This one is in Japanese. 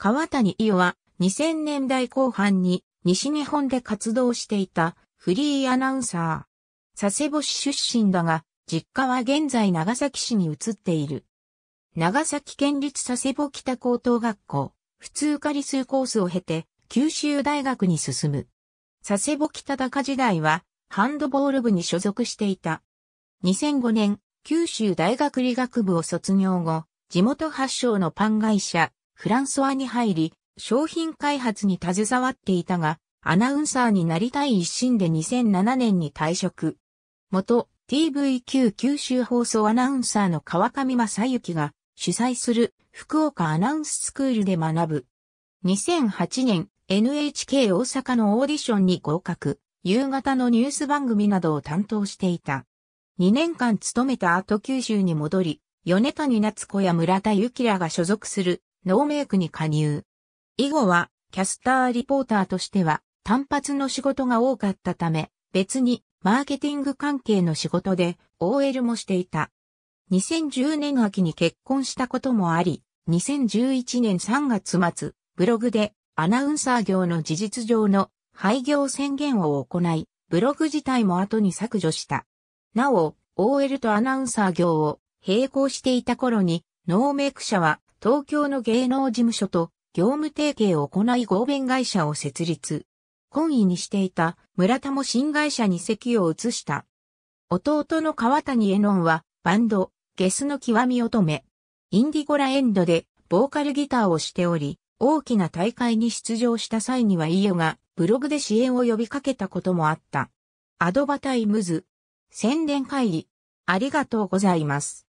川谷伊代は2000年代後半に西日本で活動していたフリーアナウンサー。佐世保市出身だが、実家は現在長崎市に移っている。長崎県立佐世保北高等学校、普通科理数コースを経て、九州大学に進む。佐世保北高時代は、ハンドボール部に所属していた。2005年、九州大学理学部を卒業後、地元発祥のパン会社、フランソワに入り、商品開発に携わっていたが、アナウンサーになりたい一心で2007年に退職。元 TVQ 九州放送アナウンサーの川上正幸が主催する福岡アナウンススクールで学ぶ。2008年 NHK 大阪のオーディションに合格、夕方のニュース番組などを担当していた。2年間勤めた後九州に戻り、米谷夏子や村田幸らが所属するノーメイクに加入。以後は、キャスターリポーターとしては、単発の仕事が多かったため、別に、マーケティング関係の仕事で、OL もしていた。2010年秋に結婚したこともあり、2011年3月末、ブログで、アナウンサー業の事実上の廃業宣言を行い、ブログ自体も後に削除した。なお、OL とアナウンサー業を並行していた頃に、ノーメイク社は東京の芸能事務所と業務提携を行い合弁会社を設立。懇意にしていた村田も新会社に席を移した。弟の川谷絵音はバンド、ゲスの極み乙女、インディゴラエンドでボーカルギターをしており、大きな大会に出場した際にはイオがブログで支援を呼びかけたこともあった。アドバタイムズ、宣伝会議、ありがとうございます。